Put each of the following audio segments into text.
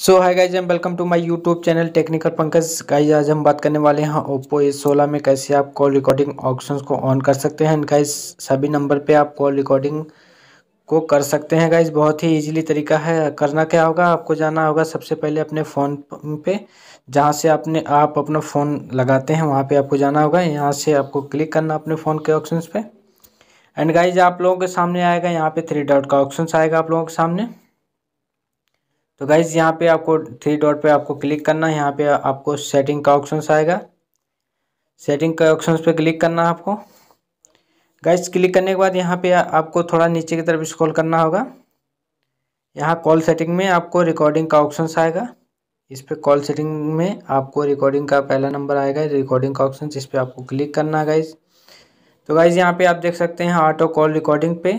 so hi guys am welcome to my YouTube channel technical Pankaj guys आज हम बात करने वाले हैं ओप्पो ए सोलह में कैसे आप कॉल रिकॉर्डिंग ऑप्शन को ऑन कर सकते हैं गाइज सभी नंबर पे आप कॉल रिकॉर्डिंग को कर सकते हैं गाइज बहुत ही इजीली तरीका है करना क्या होगा आपको जाना होगा सबसे पहले अपने फ़ोन पे जहाँ से आपने आप अपना फ़ोन लगाते हैं वहाँ पर आपको जाना होगा यहाँ से आपको क्लिक करना अपने फ़ोन के ऑप्शन पर एंड गाइज आप लोगों के सामने आएगा यहाँ पर थ्री डॉट का ऑप्शन आएगा आप लोगों के सामने तो गाइज़ यहाँ पे आपको थ्री डॉट पे आपको क्लिक करना है यहाँ पे आपको सेटिंग का ऑप्शन आएगा सेटिंग का ऑप्शन पे क्लिक करना है आपको गाइज क्लिक करने के बाद यहाँ पे आपको थोड़ा नीचे की तरफ स्क्रॉल करना होगा यहाँ कॉल सेटिंग में आपको रिकॉर्डिंग का ऑप्शन आएगा इस पर कॉल सेटिंग में आपको रिकॉर्डिंग का पहला नंबर आएगा रिकॉर्डिंग का ऑप्शन इस पर आपको क्लिक करना है गाइज़ तो गाइज़ यहाँ पे आप देख सकते हैं ऑटो कॉल रिकॉर्डिंग पे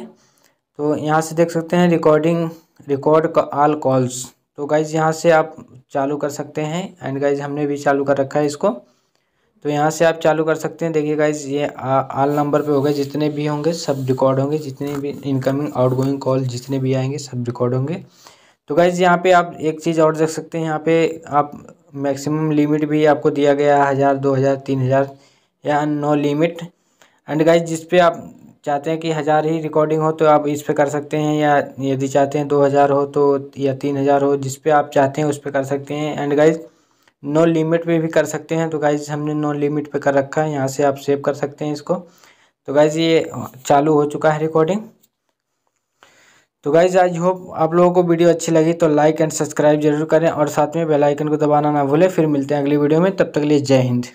तो यहाँ से देख सकते हैं रिकॉर्डिंग रिकॉर्ड ऑल कॉल्स तो गाइज यहाँ से आप चालू कर सकते हैं एंड गाइज हमने भी चालू कर रखा है इसको तो यहाँ से आप चालू कर सकते हैं देखिए गाइज ये आल नंबर पे होगा जितने भी होंगे सब रिकॉर्ड होंगे जितने भी इनकमिंग आउटगोइंग कॉल जितने भी आएंगे सब रिकॉर्ड होंगे तो गाइज यहाँ पे आप एक चीज़ और देख सकते हैं यहाँ पे आप मैक्सिमम लिमिट भी आपको दिया गया हज़ार दो हज़ार तीन हज़ार या नो लिमिट एंड गाइज जिसपे आप चाहते हैं कि हज़ार ही रिकॉर्डिंग हो तो आप इस पे कर सकते हैं या यदि चाहते हैं दो हज़ार हो तो या तीन हज़ार हो जिस पे आप चाहते हैं उस पे कर सकते हैं एंड गाइज नो लिमिट पे भी कर सकते हैं तो गाइज हमने नो लिमिट पे कर रखा है यहाँ से आप सेव कर सकते हैं इसको तो गाइज ये चालू हो चुका है रिकॉर्डिंग तो गाइज आई होप आप लोगों को वीडियो अच्छी लगी तो लाइक एंड सब्सक्राइब जरूर करें और साथ में बेल आइकन को दबाना ना भूलें फिर मिलते हैं अगली वीडियो में तब तक लिए जय हिंद